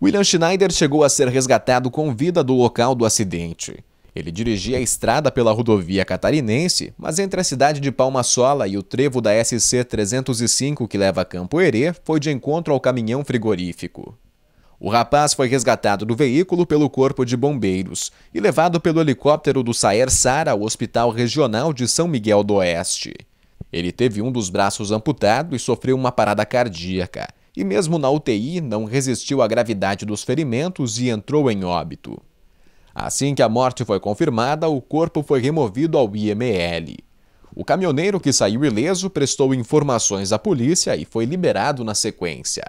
William Schneider chegou a ser resgatado com vida do local do acidente. Ele dirigia a estrada pela rodovia catarinense, mas entre a cidade de Palma Sola e o trevo da SC 305 que leva a Campo Herê, foi de encontro ao caminhão frigorífico. O rapaz foi resgatado do veículo pelo Corpo de Bombeiros e levado pelo helicóptero do Saer Sara ao Hospital Regional de São Miguel do Oeste. Ele teve um dos braços amputado e sofreu uma parada cardíaca e, mesmo na UTI, não resistiu à gravidade dos ferimentos e entrou em óbito. Assim que a morte foi confirmada, o corpo foi removido ao IML. O caminhoneiro que saiu ileso prestou informações à polícia e foi liberado na sequência.